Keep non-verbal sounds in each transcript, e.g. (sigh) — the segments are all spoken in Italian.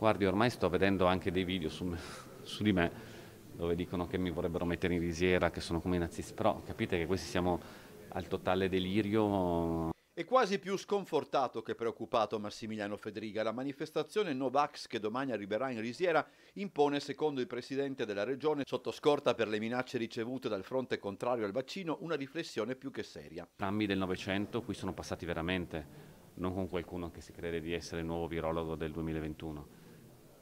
guardi ormai sto vedendo anche dei video su, (laughs) su di me dove dicono che mi vorrebbero mettere in risiera, che sono come i nazisti, però capite che questi siamo al totale delirio. È quasi più sconfortato che preoccupato Massimiliano Federica. La manifestazione Novax che domani arriverà in Risiera impone, secondo il presidente della regione, sotto scorta per le minacce ricevute dal fronte contrario al vaccino, una riflessione più che seria. Trammi del Novecento qui sono passati veramente, non con qualcuno che si crede di essere il nuovo virologo del 2021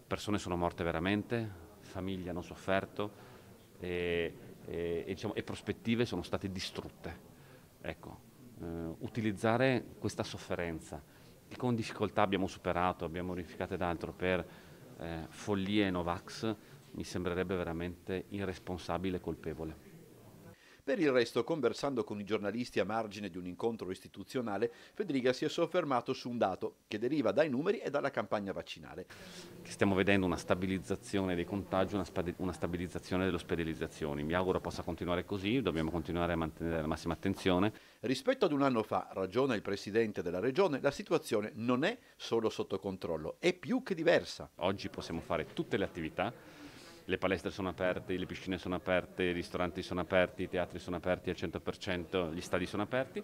persone sono morte veramente, famiglie hanno sofferto e, e, e, diciamo, e prospettive sono state distrutte. Ecco, eh, utilizzare questa sofferenza che con difficoltà abbiamo superato, abbiamo unificato ed altro per eh, follie Novax mi sembrerebbe veramente irresponsabile e colpevole. Per il resto, conversando con i giornalisti a margine di un incontro istituzionale, Federica si è soffermato su un dato che deriva dai numeri e dalla campagna vaccinale. Stiamo vedendo una stabilizzazione dei contagi, una stabilizzazione delle ospedalizzazioni. Mi auguro possa continuare così, dobbiamo continuare a mantenere la massima attenzione. Rispetto ad un anno fa, ragiona il Presidente della Regione, la situazione non è solo sotto controllo, è più che diversa. Oggi possiamo fare tutte le attività le palestre sono aperte, le piscine sono aperte, i ristoranti sono aperti, i teatri sono aperti al 100%, gli stadi sono aperti.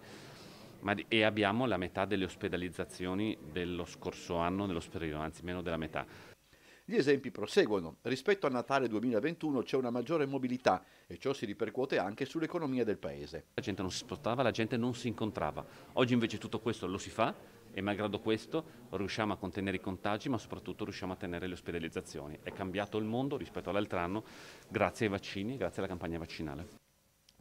Di, e abbiamo la metà delle ospedalizzazioni dello scorso anno, dello superiore, anzi meno della metà. Gli esempi proseguono. Rispetto a Natale 2021 c'è una maggiore mobilità e ciò si ripercuote anche sull'economia del Paese. La gente non si spostava, la gente non si incontrava. Oggi invece tutto questo lo si fa e malgrado questo riusciamo a contenere i contagi ma soprattutto riusciamo a tenere le ospedalizzazioni. È cambiato il mondo rispetto all'altro anno grazie ai vaccini, grazie alla campagna vaccinale.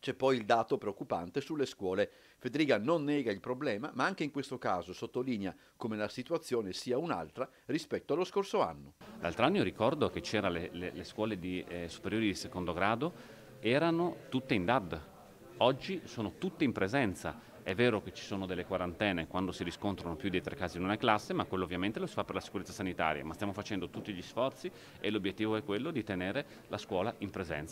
C'è poi il dato preoccupante sulle scuole. Federica non nega il problema, ma anche in questo caso sottolinea come la situazione sia un'altra rispetto allo scorso anno. L'altro anno io ricordo che c'erano le, le, le, scuole di, eh, superiori di secondo grado, erano tutte in DAD. Oggi sono tutte in presenza. È vero che ci sono delle quarantene quando si riscontrano più di tre casi in una classe, ma quello ovviamente lo si fa per la sicurezza sanitaria, ma stiamo facendo tutti gli sforzi e l'obiettivo è quello di tenere la scuola in presenza.